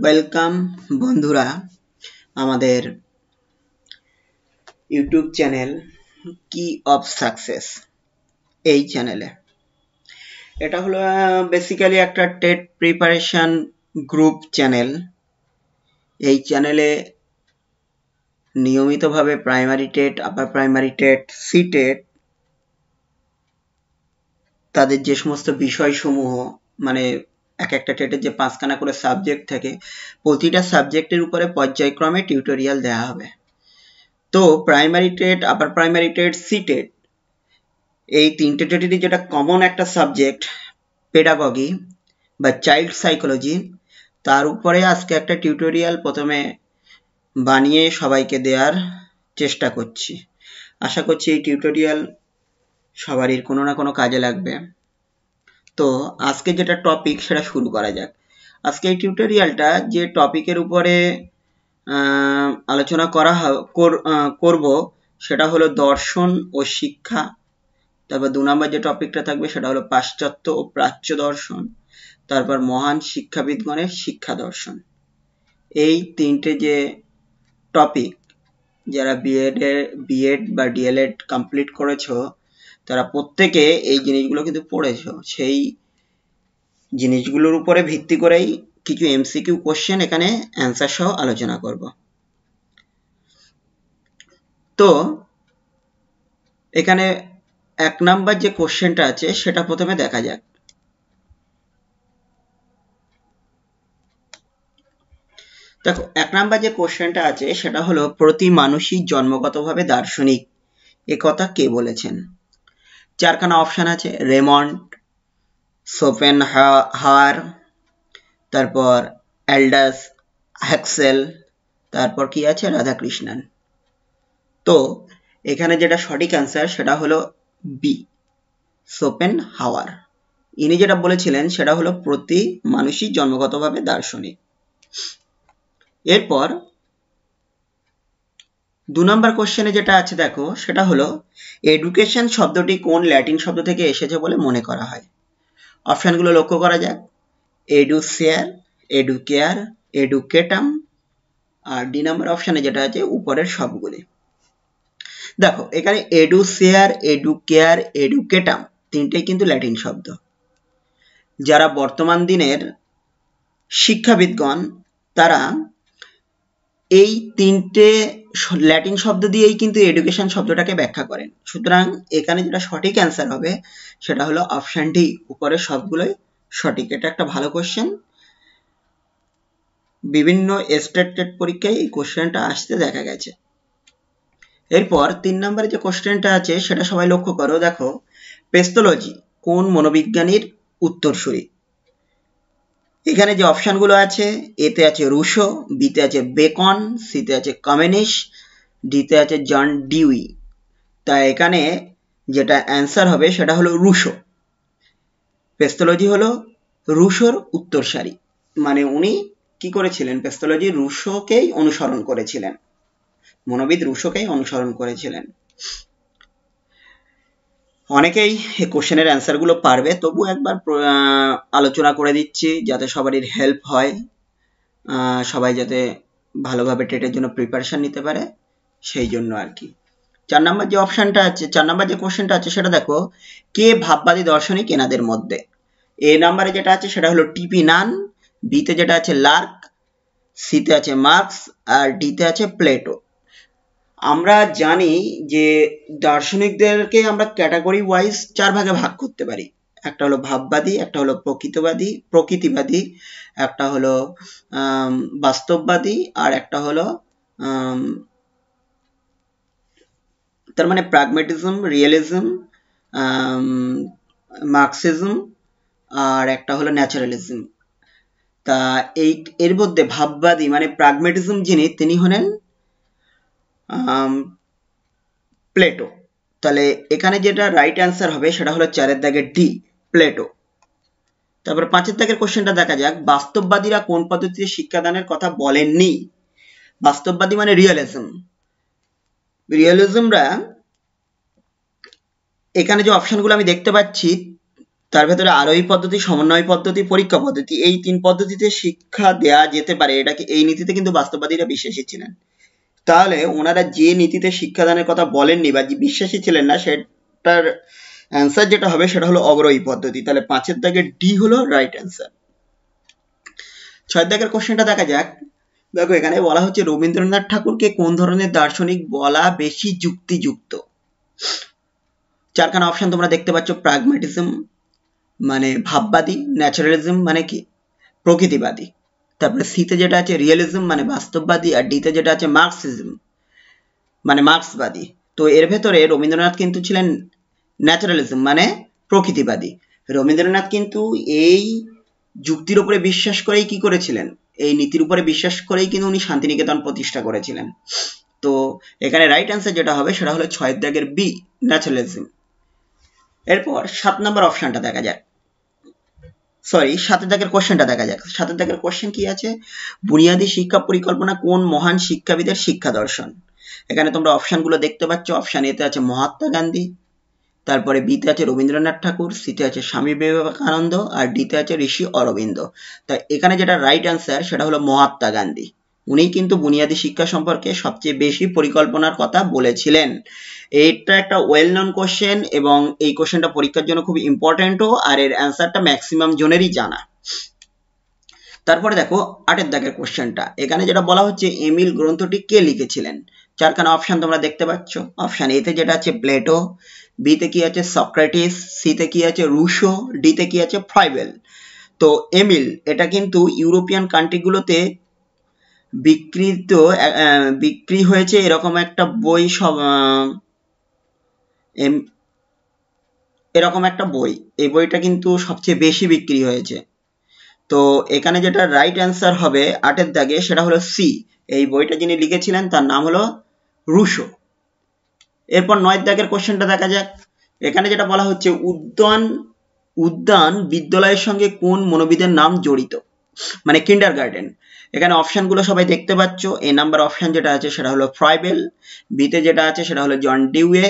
welcome বন্ধুরা আমাদের YouTube channel key of success এই চ্যানেলে এটা হলো বেসিক্যালি একটা টেট প্রিপারেশান গ্রুপ চ্যানেল এই চ্যানেলে নিয়মিতভাবে primary TET upper primary TET C TET তাদের যে সমস্ত বিষয়সমূহ মানে এক একটা টেটের যে পাঁচখানা করে সাবজেক্ট থাকে প্রতিটা সাবজেক্টের উপরে পর্যায়ক্রমে টিউটোরিয়াল দেওয়া হবে তো primary TET upper primary TET C TET এই তিনটে টেটেরই যেটা কমন একটা সাবজেক্ট পেডাগগি বা চাইল্ড সাইকোলজি তার উপরে আজকে একটা টিউটোরিয়াল প্রথমে বানিয়ে সবাইকে দেওয়ার চেষ্টা করছি আশা করছি এই টিউটোরিয়াল সবারই কোনো না কোনো কাজে লাগবে তো আজকে যেটা টপিক সেটা শুরু করা যাক আজকে এই টিউটোরিয়ালটা যে টপিকের উপরে আলোচনা করা করব সেটা হলো দর্শন ও শিক্ষা তারপর দু নম্বর যে টপিকটা থাকবে সেটা হলো পাশ্চাত্য ও প্রাচ্য দর্শন তারপর মহান শিক্ষাবিদগণের শিক্ষা দর্শন এই তিনটে যে টপিক যারা বিএড এর বিএড বা ডিএলএড কমপ্লিট করেছো তারা প্রত্যেকে এই জিনিসগুলো কিন্তু পড়েছ সেই জিনিসগুলোর উপরে ভিত্তি করেই কিছু এমসিকিউ কোশ্চেন এখানে অ্যান্সার সহ আলোচনা করব তো এখানে এক নাম্বার যে কোশ্চেনটা আছে সেটা প্রথমে দেখা যাক দেখো এক নাম্বার যে কোশ্চেনটা আছে সেটা হলো প্রতি মানুষই জন্মগতভাবে দার্শনিক এ কথা কে বলেছেন চারখানা অপশান আছে রেমন্ড সোপেন হার তারপর অ্যালডাস হ্যাক্সেল তারপর কি আছে রাধাকৃষ্ণন তো এখানে যেটা সঠিক অ্যান্সার সেটা হলো বি সোপেন হাওয়ার ইনি যেটা বলেছিলেন সেটা হলো প্রতি মানুষই জন্মগতভাবে দার্শনিক এরপর দু নম্বর কোশ্চেনে যেটা আছে দেখো সেটা হলো এডুকেশন শব্দটি কোন ল্যাটিন শব্দ থেকে এসেছে বলে মনে করা হয় অপশানগুলো লক্ষ্য করা যাক এডুসেয়ার এডুকেয়ার এডুকেটাম আর ডি নাম্বার অপশানে যেটা আছে উপরের সবগুলি দেখো এখানে এডুসেয়ার এডুকেয়ার এডুকেটাম তিনটেই কিন্তু ল্যাটিন শব্দ যারা বর্তমান দিনের শিক্ষাবিদগণ তারা এই তিনটে ল্যাটিন শব্দ দিয়েই কিন্তু এডুকেশন শব্দটাকে ব্যাখ্যা করেন সুতরাং এখানে যেটা সঠিক অ্যান্সার হবে সেটা হলো অপশান ডি উপরের সবগুলোই সঠিক এটা একটা ভালো কোশ্চেন বিভিন্ন স্টেটেড পরীক্ষায় এই কোশ্চেনটা আসতে দেখা গেছে এরপর তিন নম্বরে যে কোশ্চেনটা আছে সেটা সবাই লক্ষ্য করো দেখো পেস্তোলজি কোন মনোবিজ্ঞানীর উত্তরসূরি এখানে যে অপশানগুলো আছে এতে আছে রুশো বিতে আছে বেকন সিতে আছে কমিউনিস্ট ডিতে আছে জন ডিউই তা এখানে যেটা অ্যান্সার হবে সেটা হলো রুশো পেস্তোলজি হলো রুশোর সারি মানে উনি কি করেছিলেন পেস্তোলজি রুশোকেই অনুসরণ করেছিলেন মনোবিদ রুশোকেই অনুসরণ করেছিলেন অনেকেই এই কোশ্চেনের অ্যান্সারগুলো পারবে তবু একবার আলোচনা করে দিচ্ছি যাতে সবারই হেল্প হয় সবাই যাতে ভালোভাবে টেটের জন্য প্রিপারেশান নিতে পারে সেই জন্য আর কি চার নাম্বার যে অপশানটা আছে চার নাম্বার যে কোশ্চেনটা আছে সেটা দেখো কে ভাববাদী দর্শনিক এনাদের মধ্যে এ নাম্বারে যেটা আছে সেটা হলো টিপি নান বিতে যেটা আছে লার্ক সিতে আছে মার্কস আর ডিতে আছে প্লেটো আমরা জানি যে দার্শনিকদেরকে আমরা ক্যাটাগরি ওয়াইজ চার ভাগে ভাগ করতে পারি একটা হলো ভাববাদী একটা হলো প্রকৃতবাদী প্রকৃতিবাদী একটা হলো বাস্তববাদী আর একটা হলো তার মানে প্র্যাগমেটিজম রিয়েলিজম মার্কসিজম আর একটা হলো ন্যাচারালিজম তা এই এর মধ্যে ভাববাদী মানে প্রাগমেটিজম যিনি তিনি হলেন প্লেটো তাহলে এখানে যেটা রাইট অ্যান্সার হবে সেটা হলো চারের দাগের ডি প্লেটো তারপর পাঁচের দাগের কোশ্চেনটা দেখা যাক বাস্তববাদীরা কোন পদ্ধতিতে শিক্ষাদানের কথা বলেননি বাস্তববাদী মানে রিয়েলিজম রিয়েলিজমরা এখানে যে অপশনগুলো আমি দেখতে পাচ্ছি তার ভেতরে আরোহী পদ্ধতি সমন্বয় পদ্ধতি পরীক্ষা পদ্ধতি এই তিন পদ্ধতিতে শিক্ষা দেয়া যেতে পারে এটাকে এই নীতিতে কিন্তু বাস্তববাদীরা বিশ্বাসী ছিলেন তাহলে ওনারা যে নীতিতে শিক্ষাদানের কথা বলেননি বা বিশ্বাসী ছিলেন না সেটার অ্যান্সার যেটা হবে সেটা হলো অগ্রহী পদ্ধতি তাহলে পাঁচের দাগের ডি হলো রাইট অ্যান্সার ছয় দাগের কোশ্চেনটা দেখা যাক দেখো এখানে বলা হচ্ছে রবীন্দ্রনাথ ঠাকুরকে কোন ধরনের দার্শনিক বলা বেশি যুক্তিযুক্ত চারখানা অপশন তোমরা দেখতে পাচ্ছ প্রাগমেটিজম মানে ভাববাদী ন্যাচারালিজম মানে কি প্রকৃতিবাদী তারপরে সিতে যেটা আছে রিয়েলিজম মানে বাস্তববাদী আর ডিতে যেটা আছে মার্কসিজম মানে মার্কসবাদী তো এর ভেতরে রবীন্দ্রনাথ কিন্তু ছিলেন ন্যাচারালিজম মানে প্রকৃতিবাদী রবীন্দ্রনাথ কিন্তু এই যুক্তির উপরে বিশ্বাস করেই কি করেছিলেন এই নীতির উপরে বিশ্বাস করেই কিন্তু উনি শান্তিনিকেতন প্রতিষ্ঠা করেছিলেন তো এখানে রাইট অ্যান্সার যেটা হবে সেটা হলো ছয় ত্যাগের বি ন্যাচারালিজম এরপর সাত নম্বর অপশনটা দেখা যায় সরি সাতের দাগের কোশ্চেনটা দেখা যাক সাতের দাগের কোশ্চেন কি আছে বুনিয়াদী শিক্ষা পরিকল্পনা কোন মহান শিক্ষাবিদের শিক্ষা দর্শন এখানে তোমরা অপশানগুলো দেখতে পাচ্ছ অপশান এতে আছে মহাত্মা গান্ধী তারপরে বিতে আছে রবীন্দ্রনাথ ঠাকুর সিতে আছে স্বামী বিবেকানন্দ আর ডিতে আছে ঋষি অরবিন্দ তাই এখানে যেটা রাইট অ্যান্সার সেটা হলো মহাত্মা গান্ধী উনি কিন্তু বুনিয়াদী শিক্ষা সম্পর্কে সবচেয়ে বেশি পরিকল্পনার কথা বলেছিলেন এটা একটা ওয়েল নন কোশ্চেন এবং এই কোশ্চেনটা পরীক্ষার জন্য খুব ইম্পর্টেন্টও আর এর অ্যান্সারটা ম্যাক্সিমাম জনেরই জানা তারপরে দেখো আটের দাগের কোশ্চেনটা এখানে যেটা বলা হচ্ছে এমিল গ্রন্থটি কে লিখেছিলেন চারখানা অপশান তোমরা দেখতে পাচ্ছ অপশান এতে যেটা আছে প্লেটো বিতে কি আছে সক্রেটিস সিতে কি আছে রুশো ডিতে কি আছে ফ্রাইবেল তো এমিল এটা কিন্তু ইউরোপিয়ান কান্ট্রিগুলোতে বিকৃত বিক্রি হয়েছে এরকম একটা বই সব এরকম একটা বই এই বইটা কিন্তু সবচেয়ে বেশি বিক্রি হয়েছে তো এখানে যেটা রাইট অ্যান্সার হবে আটের দাগে সেটা হলো সি এই বইটা যিনি লিখেছিলেন তার নাম হলো রুশো এরপর নয়ের দাগের কোশ্চেনটা দেখা যাক এখানে যেটা বলা হচ্ছে উদ্যান উদ্যান বিদ্যালয়ের সঙ্গে কোন মনোবিদের নাম জড়িত মানে কিন্ডার গার্ডেন এখানে অপশানগুলো সবাই দেখতে পাচ্ছ এ নাম্বার অপশান যেটা আছে সেটা হলো ফ্রাইবেল বিতে যেটা আছে সেটা হলো জন ডিউয়ে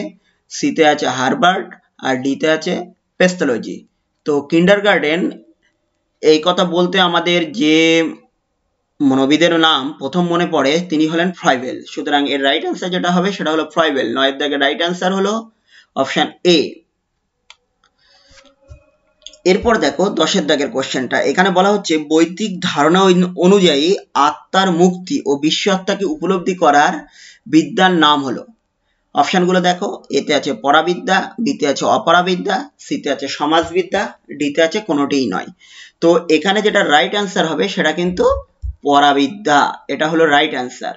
সিতে আছে হারবার্ট আর ডিতে আছে পেস্তোলজি তো কিন্ডার গার্ডেন এই কথা বলতে আমাদের যে মনোবিদের নাম প্রথম মনে পড়ে তিনি হলেন ফ্রাইবেল সুতরাং এর রাইট অ্যান্সার যেটা হবে সেটা হলো ফ্রাইবেল নয়ের দাগে রাইট অ্যান্সার হলো অপশান এ এরপর দেখো দশের দাগের কোশ্চেনটা এখানে বলা হচ্ছে বৈদিক ধারণা অনুযায়ী আত্মার মুক্তি ও বিশ্ব আত্মাকে উপলব্ধি করার বিদ্যার নাম হলো অপশানগুলো দেখো এতে আছে পরাবিদ্যা বিতে আছে অপরাবিদ্যা সিতে আছে সমাজবিদ্যা ডিতে আছে কোনোটিই নয় তো এখানে যেটা রাইট অ্যান্সার হবে সেটা কিন্তু পরাবিদ্যা এটা হলো রাইট অ্যান্সার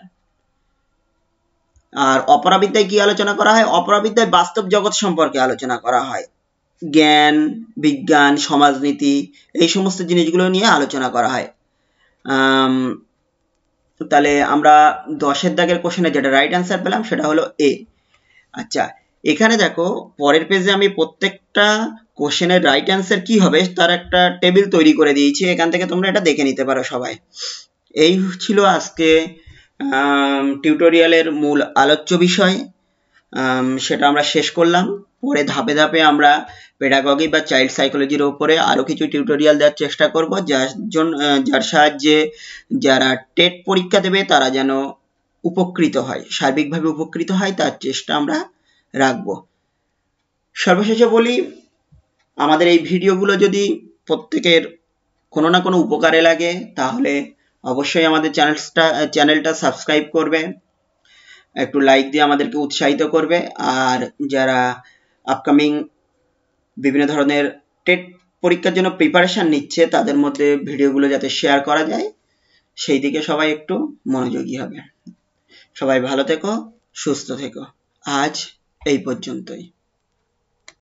আর অপরাবিদ্যায় কি আলোচনা করা হয় অপরাবিদ্যায় বাস্তব জগৎ সম্পর্কে আলোচনা করা হয় জ্ঞান বিজ্ঞান সমাজনীতি এই সমস্ত জিনিসগুলো নিয়ে আলোচনা করা হয় তাহলে আমরা দশের দাগের কোশ্চেনে যেটা রাইট অ্যান্সার পেলাম সেটা হলো এ আচ্ছা এখানে দেখো পরের পেজে আমি প্রত্যেকটা কোশ্চেনের রাইট অ্যান্সার কি হবে তার একটা টেবিল তৈরি করে দিয়েছি এখান থেকে তোমরা এটা দেখে নিতে পারো সবাই এই ছিল আজকে টিউটোরিয়ালের মূল আলোচ্য বিষয় সেটা আমরা শেষ করলাম পরে ধাপে ধাপে আমরা পেডাগগি বা চাইল্ড সাইকোলজির ওপরে আরও কিছু টিউটোরিয়াল দেওয়ার চেষ্টা করব যার জন্য যার সাহায্যে যারা টেট পরীক্ষা দেবে তারা যেন উপকৃত হয় সার্বিকভাবে উপকৃত হয় তার চেষ্টা আমরা রাখব সর্বশেষে বলি আমাদের এই ভিডিওগুলো যদি প্রত্যেকের কোনো না কোনো উপকারে লাগে তাহলে অবশ্যই আমাদের চ্যানেলটা চ্যানেলটা সাবস্ক্রাইব করবেন একটু লাইক দিয়ে আমাদেরকে উৎসাহিত করবে আর যারা আপকামিং বিভিন্ন ধরনের টেট পরীক্ষার জন্য প্রিপারেশান নিচ্ছে তাদের মধ্যে ভিডিওগুলো যাতে শেয়ার করা যায় সেই দিকে সবাই একটু মনোযোগী হবে সবাই ভালো থেকো সুস্থ থেকো আজ এই পর্যন্তই